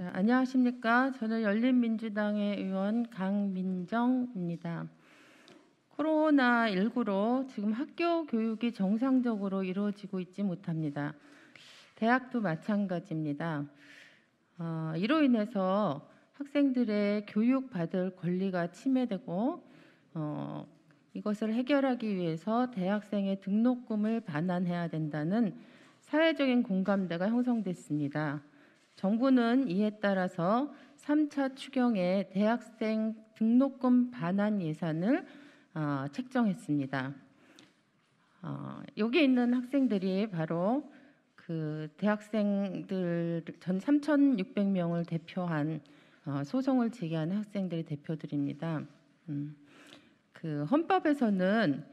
네, 안녕하십니까. 저는 열린민주당의 의원 강민정입니다. 코로나19로 지금 학교 교육이 정상적으로 이루어지고 있지 못합니다. 대학도 마찬가지입니다. 어, 이로 인해서 학생들의 교육받을 권리가 침해되고 어, 이것을 해결하기 위해서 대학생의 등록금을 반환해야 된다는 사회적인 공감대가 형성됐습니다. 정부는 이에 따라서 3차 추경에 대학생 등록금 반환 예산을 어, 책정했습니다. 어, 여기 있는 학생들이 바로 그 대학생들 전 3,600명을 대표한 어, 소송을 제기한 학생들의 대표들입니다. 음, 그 헌법에서는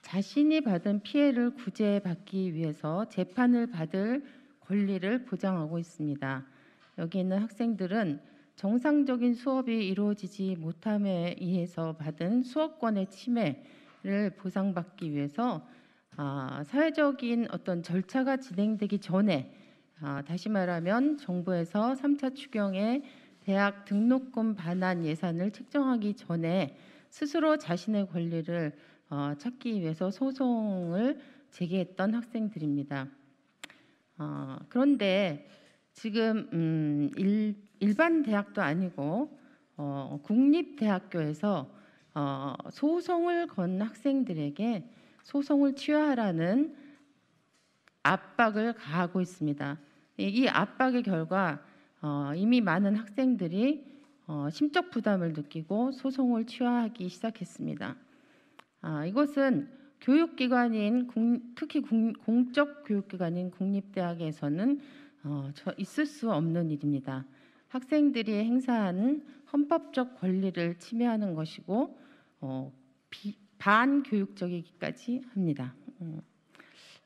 자신이 받은 피해를 구제받기 위해서 재판을 받을 권리를 보장하고 있습니다. 여기 있는 학생들은 정상적인 수업이 이루어지지 못함에 의해서 받은 수업권의 침해를 보상받기 위해서 아, 사회적인 어떤 절차가 진행되기 전에 아, 다시 말하면 정부에서 3차 추경에 대학 등록금 반환 예산을 책정하기 전에 스스로 자신의 권리를 어, 찾기 위해서 소송을 제기했던 학생들입니다. 어, 그런데 지금 음, 일, 일반 대학도 아니고 어, 국립대학교에서 어, 소송을 건 학생들에게 소송을 취하라는 압박을 가하고 있습니다. 이 압박의 결과 어, 이미 많은 학생들이 어, 심적 부담을 느끼고 소송을 취하하기 시작했습니다. 아, 이것은 교육기관인 특히 공적 교육기관인 국립대학에서는 어, 있을 수 없는 일입니다. 학생들이 행사한 헌법적 권리를 침해하는 것이고 어, 비, 반교육적이기까지 합니다. 어,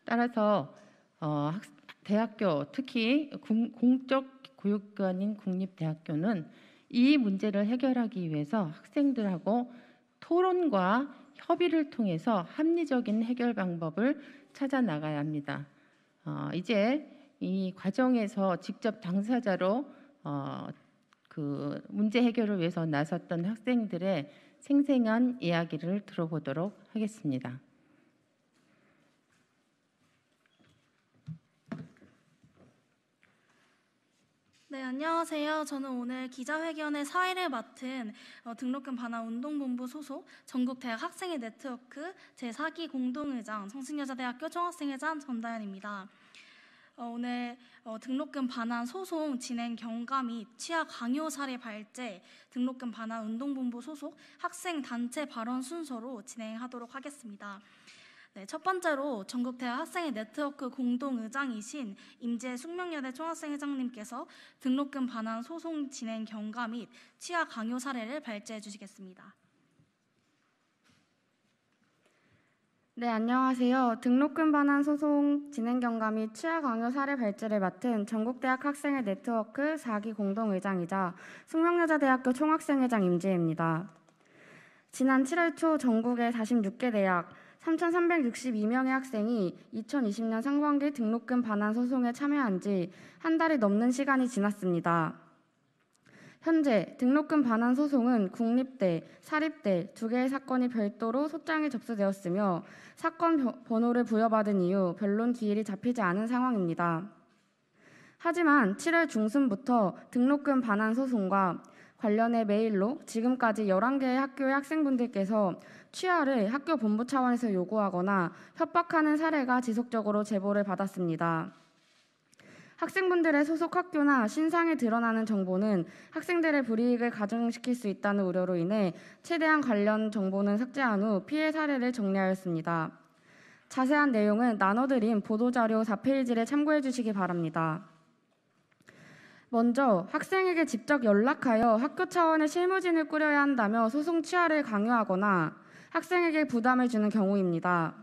따라서 어, 학, 대학교 특히 공, 공적 교육기관인 국립대학교는 이 문제를 해결하기 위해서 학생들하고 토론과 협의를 통해서 합리적인 해결 방법을 찾아 나가야 합니다. 어, 이제 이 과정에서 직접 당사자로 어, 그 문제 해결을 위해서 나섰던 학생들의 생생한 이야기를 들어보도록 하겠습니다. 네, 안녕하세요. 저는 오늘 기자회견의 사회를 맡은 어, 등록금 반환 운동본부 소속 전국대학 학생회 네트워크 제4기 공동의장 성신여자대학교 총학생회장 전다연입니다. 어, 오늘 어, 등록금 반환 소송 진행 경과 및 취하 강요 사례 발제 등록금 반환 운동본부 소속 학생 단체 발언 순서로 진행하도록 하겠습니다. 네, 첫 번째로 전국대학 학생의 네트워크 공동의장이신 임재 숙명여대 총학생회장님께서 등록금 반환 소송 진행 경과 및 취하 강요 사례를 발제해 주시겠습니다. 네, 안녕하세요. 등록금 반환 소송 진행 경과 및 취하 강요 사례 발제를 맡은 전국대학 학생회 네트워크 4기 공동의장이자 숙명여자대학교 총학생회장 임지입니다 지난 7월 초 전국의 46개 대학 3,362명의 학생이 2020년 상반기 등록금 반환 소송에 참여한 지 한 달이 넘는 시간이 지났습니다. 현재 등록금 반환 소송은 국립대, 사립대 두 개의 사건이 별도로 소장에 접수되었으며 사건 번호를 부여받은 이후 변론 기일이 잡히지 않은 상황입니다. 하지만 7월 중순부터 등록금 반환 소송과 관련해 메일로 지금까지 11개의 학교의 학생분들께서 취하를 학교 본부 차원에서 요구하거나 협박하는 사례가 지속적으로 제보를 받았습니다. 학생분들의 소속 학교나 신상에 드러나는 정보는 학생들의 불이익을 가중시킬 수 있다는 우려로 인해 최대한 관련 정보는 삭제한 후 피해 사례를 정리하였습니다. 자세한 내용은 나눠드린 보도자료 4페이지를 참고해 주시기 바랍니다. 먼저 학생에게 직접 연락하여 학교 차원의 실무진을 꾸려야 한다며 소송 취하를 강요하거나 학생에게 부담을 주는 경우입니다.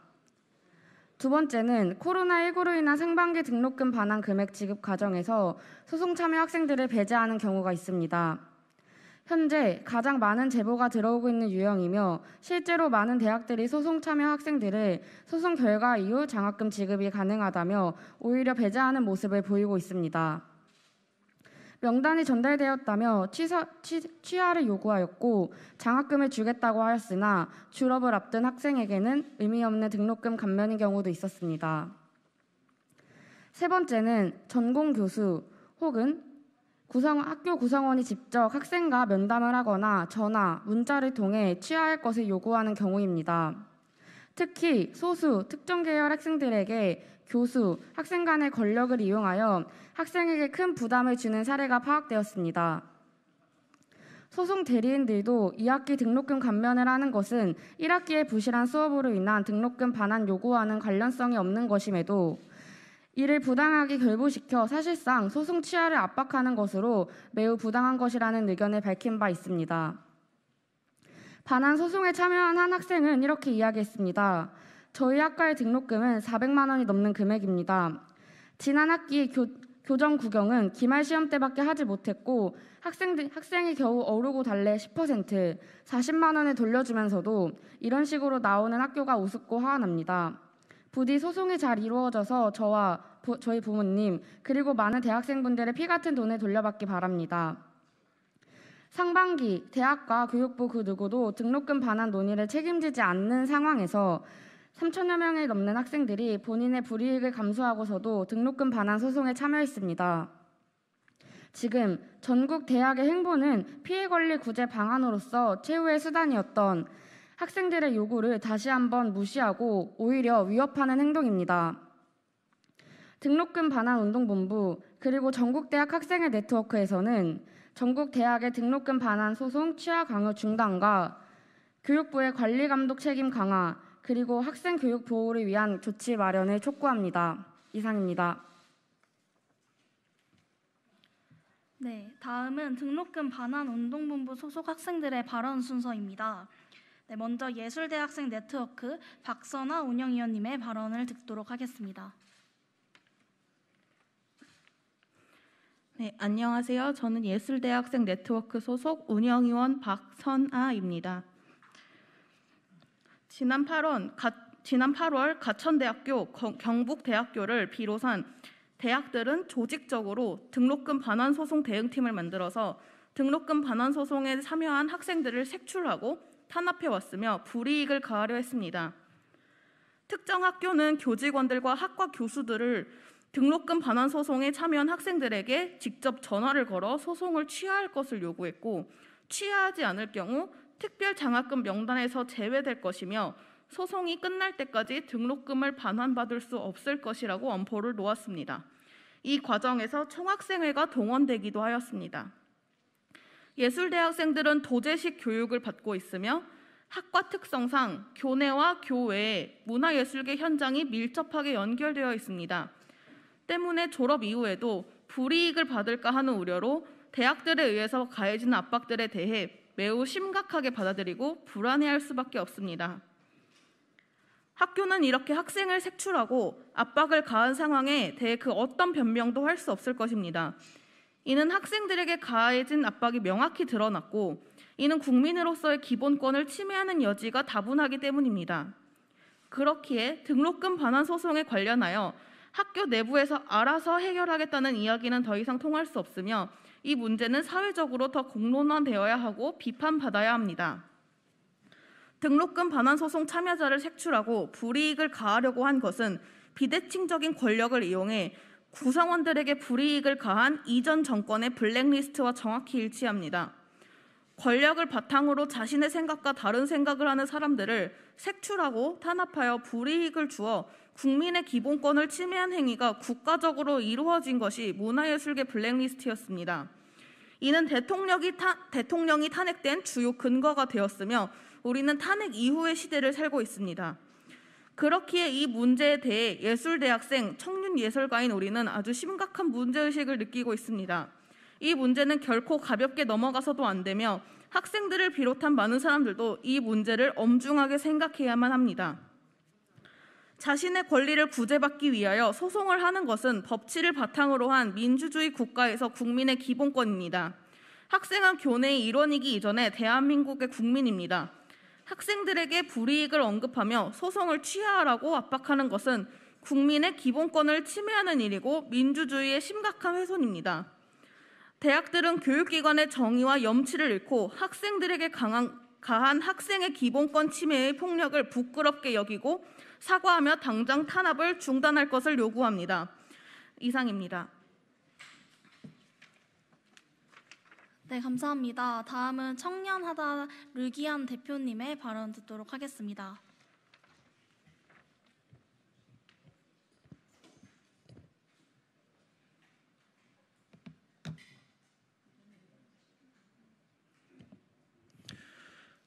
두 번째는 코로나19로 인한 생방기 등록금 반환 금액 지급 과정에서 소송 참여 학생들을 배제하는 경우가 있습니다. 현재 가장 많은 제보가 들어오고 있는 유형이며 실제로 많은 대학들이 소송 참여 학생들을 소송 결과 이후 장학금 지급이 가능하다며 오히려 배제하는 모습을 보이고 있습니다. 명단이 전달되었다며 취사, 취, 하를 요구하였고 장학금을 주겠다고 하였으나 졸업을 앞둔 학생에게는 의미 없는 등록금 감면인 경우도 있었습니다. 세 번째는 전공 교수 혹은 구성, 학교 구성원이 직접 학생과 면담을 하거나 전화, 문자를 통해 취하할 것을 요구하는 경우입니다. 특히 소수 특정 계열 학생들에게 교수, 학생 간의 권력을 이용하여 학생에게 큰 부담을 주는 사례가 파악되었습니다. 소송 대리인들도 2학기 등록금 감면을 하는 것은 1학기의 부실한 수업으로 인한 등록금 반환 요구와는 관련성이 없는 것임에도 이를 부당하게 결부시켜 사실상 소송 취하를 압박하는 것으로 매우 부당한 것이라는 의견을 밝힌 바 있습니다. 반환 소송에 참여한 한 학생은 이렇게 이야기했습니다. 저희 학과의 등록금은 400만 원이 넘는 금액입니다. 지난 학기 교, 교정 구경은 기말 시험 때밖에 하지 못했고 학생들, 학생이 겨우 어르고 달래 10% 40만 원을 돌려주면서도 이런 식으로 나오는 학교가 우습고 화환합니다. 부디 소송이 잘 이루어져서 저와 부, 저희 부모님 그리고 많은 대학생분들의 피 같은 돈을 돌려받기 바랍니다. 상반기 대학과 교육부 그 누구도 등록금 반환 논의를 책임지지 않는 상황에서 3천여 명이 넘는 학생들이 본인의 불이익을 감수하고서도 등록금 반환 소송에 참여했습니다. 지금 전국 대학의 행보는 피해 권리 구제 방안으로서 최후의 수단이었던 학생들의 요구를 다시 한번 무시하고 오히려 위협하는 행동입니다. 등록금 반환 운동본부 그리고 전국대학 학생의 네트워크에서는 전국대학의 등록금 반환 소송 취하 강요 중단과 교육부의 관리 감독 책임 강화, 그리고 학생 교육 보호를 위한 조치 마련을 촉구합니다. 이상입니다. 네, 다음은 등록금 반환 운동본부 소속 학생들의 발언 순서입니다. 네, 먼저 예술대학생 네트워크 박선아 운영위원님의 발언을 듣도록 하겠습니다. 네, 안녕하세요. 저는 예술대학생 네트워크 소속 운영위원 박선아입니다. 지난 8월, 가, 지난 8월 가천대학교, 경북대학교를 비롯한 대학들은 조직적으로 등록금 반환 소송 대응팀을 만들어서 등록금 반환 소송에 참여한 학생들을 색출하고 탄압해 왔으며 불이익을 가하려 했습니다. 특정 학교는 교직원들과 학과 교수들을 등록금 반환 소송에 참여한 학생들에게 직접 전화를 걸어 소송을 취하할 것을 요구했고 취하하지 않을 경우 특별 장학금 명단에서 제외될 것이며 소송이 끝날 때까지 등록금을 반환받을 수 없을 것이라고 엄포를 놓았습니다. 이 과정에서 총학생회가 동원되기도 하였습니다. 예술대학생들은 도제식 교육을 받고 있으며 학과 특성상 교내와 교외 문화예술계 현장이 밀접하게 연결되어 있습니다. 때문에 졸업 이후에도 불이익을 받을까 하는 우려로 대학들에 의해서 가해진 압박들에 대해 매우 심각하게 받아들이고 불안해할 수밖에 없습니다. 학교는 이렇게 학생을 색출하고 압박을 가한 상황에 대해 그 어떤 변명도 할 수 없을 것입니다. 이는 학생들에게 가해진 압박이 명확히 드러났고 이는 국민으로서의 기본권을 침해하는 여지가 다분하기 때문입니다. 그렇기에 등록금 반환 소송에 관련하여 학교 내부에서 알아서 해결하겠다는 이야기는 더 이상 통할 수 없으며 이 문제는 사회적으로 더 공론화되어야 하고 비판받아야 합니다. 등록금 반환 소송 참여자를 색출하고 불이익을 가하려고 한 것은 비대칭적인 권력을 이용해 구성원들에게 불이익을 가한 이전 정권의 블랙리스트와 정확히 일치합니다. 권력을 바탕으로 자신의 생각과 다른 생각을 하는 사람들을 색출하고 탄압하여 불이익을 주어 국민의 기본권을 침해한 행위가 국가적으로 이루어진 것이 문화예술계 블랙리스트였습니다. 이는 대통령이, 타, 대통령이 탄핵된 주요 근거가 되었으며 우리는 탄핵 이후의 시대를 살고 있습니다. 그렇기에 이 문제에 대해 예술대학생, 청년예술가인 우리는 아주 심각한 문제의식을 느끼고 있습니다. 이 문제는 결코 가볍게 넘어가서도 안 되며 학생들을 비롯한 많은 사람들도 이 문제를 엄중하게 생각해야만 합니다. 자신의 권리를 구제받기 위하여 소송을 하는 것은 법치를 바탕으로 한 민주주의 국가에서 국민의 기본권입니다. 학생은 교내의 일원이기 이전에 대한민국의 국민입니다. 학생들에게 불이익을 언급하며 소송을 취하하라고 압박하는 것은 국민의 기본권을 침해하는 일이고 민주주의의 심각한 훼손입니다. 대학들은 교육기관의 정의와 염치를 잃고 학생들에게 강한, 가한 학생의 기본권 침해의 폭력을 부끄럽게 여기고 사과하며 당장 탄압을 중단할 것을 요구합니다. 이상입니다. 네, 감사합니다. 다음은 청년하다 르기안 대표님의 발언 듣도록 하겠습니다.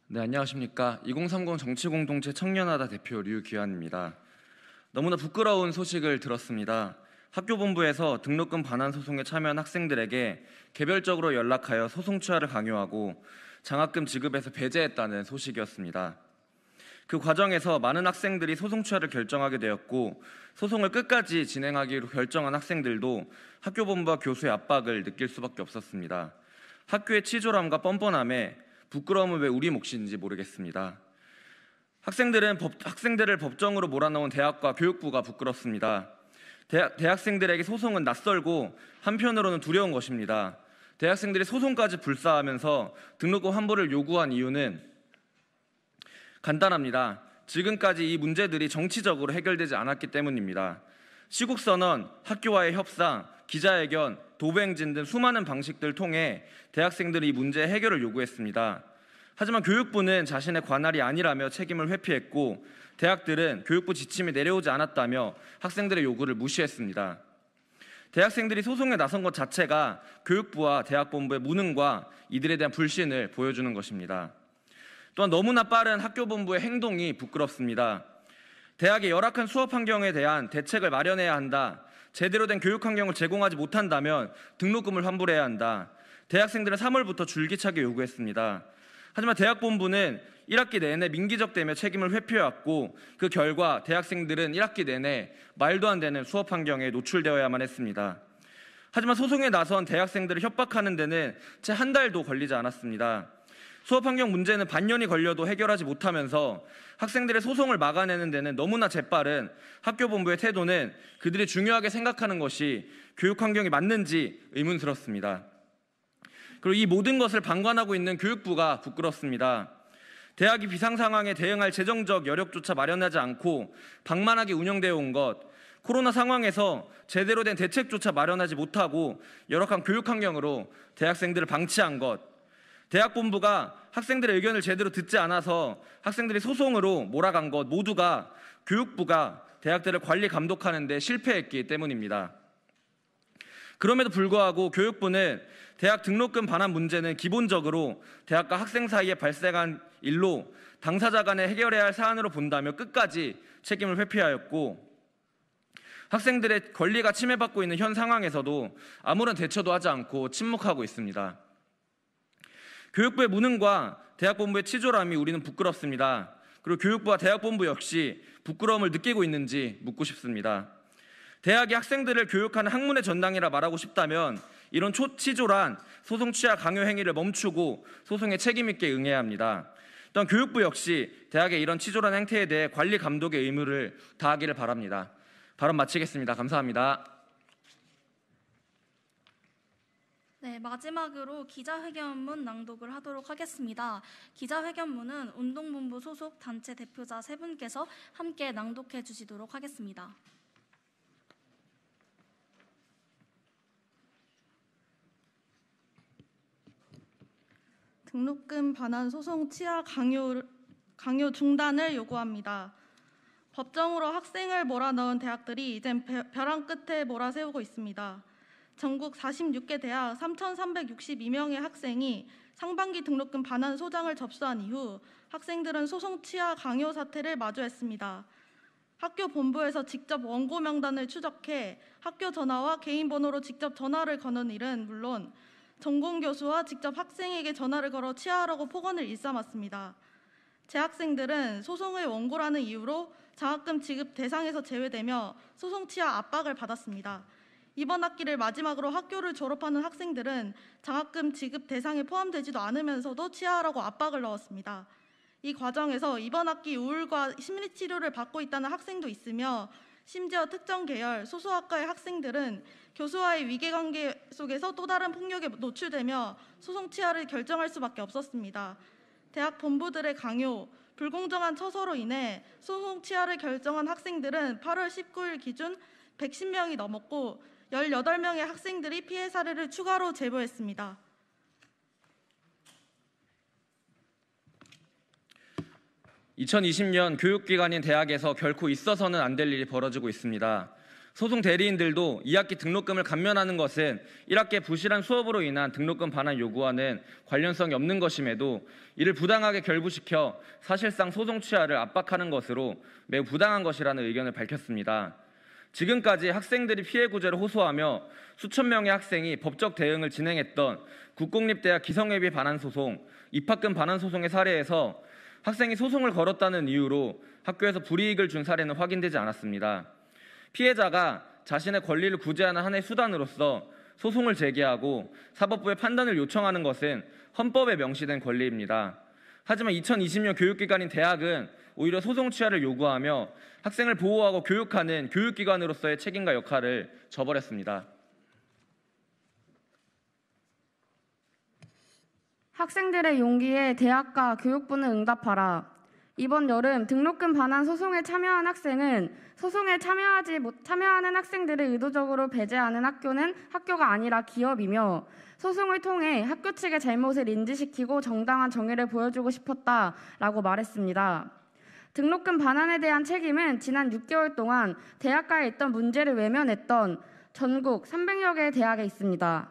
네, 안녕하십니까. 2030 정치공동체 청년하다 대표 류기환입니다 너무나 부끄러운 소식을 들었습니다. 학교본부에서 등록금 반환 소송에 참여한 학생들에게 개별적으로 연락하여 소송 취하를 강요하고 장학금 지급에서 배제했다는 소식이었습니다. 그 과정에서 많은 학생들이 소송 취하를 결정하게 되었고 소송을 끝까지 진행하기로 결정한 학생들도 학교본부와 교수의 압박을 느낄 수밖에 없었습니다. 학교의 치졸함과 뻔뻔함에 부끄러움은 왜 우리 몫인지 모르겠습니다. 학생들은 법, 학생들을 법정으로 몰아넣은 대학과 교육부가 부끄럽습니다. 대학, 대학생들에게 소송은 낯설고 한편으로는 두려운 것입니다. 대학생들이 소송까지 불사하면서 등록금 환불을 요구한 이유는 간단합니다. 지금까지 이 문제들이 정치적으로 해결되지 않았기 때문입니다. 시국선언, 학교와의 협상, 기자회견, 도배행진등 수많은 방식들 통해 대학생들이 이 문제 해결을 요구했습니다. 하지만 교육부는 자신의 관할이 아니라며 책임을 회피했고 대학들은 교육부 지침이 내려오지 않았다며 학생들의 요구를 무시했습니다. 대학생들이 소송에 나선 것 자체가 교육부와 대학본부의 무능과 이들에 대한 불신을 보여주는 것입니다. 또한 너무나 빠른 학교본부의 행동이 부끄럽습니다. 대학의 열악한 수업 환경에 대한 대책을 마련해야 한다. 제대로 된 교육 환경을 제공하지 못한다면 등록금을 환불해야 한다. 대학생들은 3월부터 줄기차게 요구했습니다. 하지만 대학 본부는 1학기 내내 민기적대에 책임을 회피해왔고 그 결과 대학생들은 1학기 내내 말도 안 되는 수업 환경에 노출되어야만 했습니다. 하지만 소송에 나선 대학생들을 협박하는 데는 채한 달도 걸리지 않았습니다. 수업 환경 문제는 반년이 걸려도 해결하지 못하면서 학생들의 소송을 막아내는 데는 너무나 재빠른 학교 본부의 태도는 그들이 중요하게 생각하는 것이 교육 환경이 맞는지 의문스럽습니다. 그리고 이 모든 것을 방관하고 있는 교육부가 부끄럽습니다. 대학이 비상 상황에 대응할 재정적 여력조차 마련하지 않고 방만하게 운영되어 온 것, 코로나 상황에서 제대로 된 대책조차 마련하지 못하고 열악한 교육 환경으로 대학생들을 방치한 것, 대학 본부가 학생들의 의견을 제대로 듣지 않아서 학생들이 소송으로 몰아간 것 모두가 교육부가 대학들을 관리 감독하는데 실패했기 때문입니다. 그럼에도 불구하고 교육부는 대학 등록금 반환 문제는 기본적으로 대학과 학생 사이에 발생한 일로 당사자 간에 해결해야 할 사안으로 본다며 끝까지 책임을 회피하였고 학생들의 권리가 침해받고 있는 현 상황에서도 아무런 대처도 하지 않고 침묵하고 있습니다. 교육부의 무능과 대학본부의 치졸함이 우리는 부끄럽습니다. 그리고 교육부와 대학본부 역시 부끄러움을 느끼고 있는지 묻고 싶습니다. 대학이 학생들을 교육하는 학문의 전당이라 말하고 싶다면 이런 초치졸한 소송 취하 강요 행위를 멈추고 소송에 책임 있게 응해야 합니다. 또한 교육부 역시 대학의 이런 치졸한 행태에 대해 관리 감독의 의무를 다하기를 바랍니다. 발언 마치겠습니다. 감사합니다. 네, 마지막으로 기자회견문 낭독을 하도록 하겠습니다. 기자회견문은 운동본부 소속 단체 대표자 세 분께서 함께 낭독해 주시도록 하겠습니다. 등록금 반환 소송 취하 강요, 강요 중단을 요구합니다. 법정으로 학생을 몰아넣은 대학들이 이젠 벼랑 끝에 몰아세우고 있습니다. 전국 46개 대학 3,362명의 학생이 상반기 등록금 반환 소장을 접수한 이후 학생들은 소송 취하 강요 사태를 마주했습니다. 학교 본부에서 직접 원고 명단을 추적해 학교 전화와 개인 번호로 직접 전화를 거는 일은 물론 전공 교수와 직접 학생에게 전화를 걸어 취하라고 폭언을 일삼았습니다. 재학생들은 소송의 원고라는 이유로 장학금 지급 대상에서 제외되며 소송 취하 압박을 받았습니다. 이번 학기를 마지막으로 학교를 졸업하는 학생들은 장학금 지급 대상에 포함되지도 않으면서도 취하라고 압박을 넣었습니다. 이 과정에서 이번 학기 우울과 심리치료를 받고 있다는 학생도 있으며 심지어 특정 계열 소수학과의 학생들은 교수와의 위계관계 속에서 또 다른 폭력에 노출되며 소송 취하를 결정할 수밖에 없었습니다. 대학 본부들의 강요, 불공정한 처서로 인해 소송 취하를 결정한 학생들은 8월 19일 기준 110명이 넘었고 18명의 학생들이 피해 사례를 추가로 제보했습니다. 2 0 2 0년 교육기관인 대학에서 결코 있어서는 안 될 일이 벌어지고 있습니다. 소송 대리인들도 2학기 등록금을 감면하는 것은 1학기 부실한 수업으로 인한 등록금 반환 요구와는 관련성이 없는 것임에도 이를 부당하게 결부시켜 사실상 소송 취하를 압박하는 것으로 매우 부당한 것이라는 의견을 밝혔습니다. 지금까지 학생들이 피해 구제를 호소하며 수천 명의 학생이 법적 대응을 진행했던 국공립대학 기성예비 반환 소송, 입학금 반환 소송의 사례에서 학생이 소송을 걸었다는 이유로 학교에서 불이익을 준 사례는 확인되지 않았습니다. 피해자가 자신의 권리를 구제하는 한의 수단으로서 소송을 제기하고 사법부의 판단을 요청하는 것은 헌법에 명시된 권리입니다. 하지만 2020년 교육기관인 대학은 오히려 소송 취하를 요구하며 학생을 보호하고 교육하는 교육기관으로서의 책임과 역할을 저버렸습니다. 학생들의 용기에 대학과 교육부는 응답하라. 이번 여름 등록금 반환 소송에 참여한 학생은 소송에 참여하지 못 참여하는 학생들을 의도적으로 배제하는 학교는 학교가 아니라 기업이며 소송을 통해 학교 측의 잘못을 인지시키고 정당한 정의를 보여주고 싶었다라고 말했습니다. 등록금 반환에 대한 책임은 지난 6개월 동안 대학가에 있던 문제를 외면했던 전국 300여 개의 대학에 있습니다.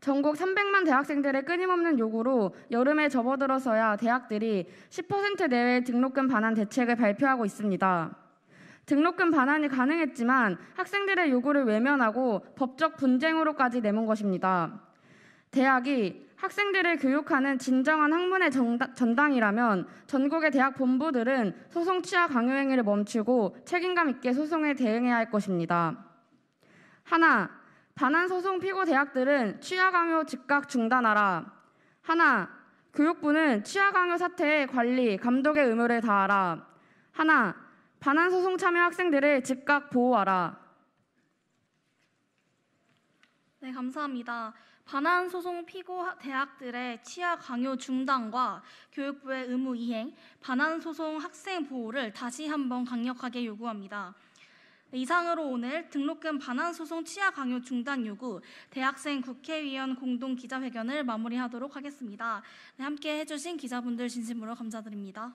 전국 300만 대학생들의 끊임없는 요구로 여름에 접어들어서야 대학들이 10% 내외의 등록금 반환 대책을 발표하고 있습니다. 등록금 반환이 가능했지만 학생들의 요구를 외면하고 법적 분쟁으로까지 내몬 것입니다. 대학이 학생들을 교육하는 진정한 학문의 정다, 전당이라면 전국의 대학 본부들은 소송 취하 강요 행위를 멈추고 책임감 있게 소송에 대응해야 할 것입니다. 하나, 반환 소송 피고 대학들은 취하 강요 즉각 중단하라. 하나, 교육부는 취하 강요 사태의 관리, 감독의 의무를 다하라. 하나, 반환 소송 참여 학생들을 즉각 보호하라. 네, 감사합니다. 반환 소송 피고 대학들의 치아 강요 중단과 교육부의 의무 이행, 반환 소송 학생 보호를 다시 한번 강력하게 요구합니다. 이상으로 오늘 등록금 반환 소송 치아 강요 중단 요구 대학생 국회의원 공동 기자회견을 마무리하도록 하겠습니다. 네, 함께 해주신 기자분들 진심으로 감사드립니다.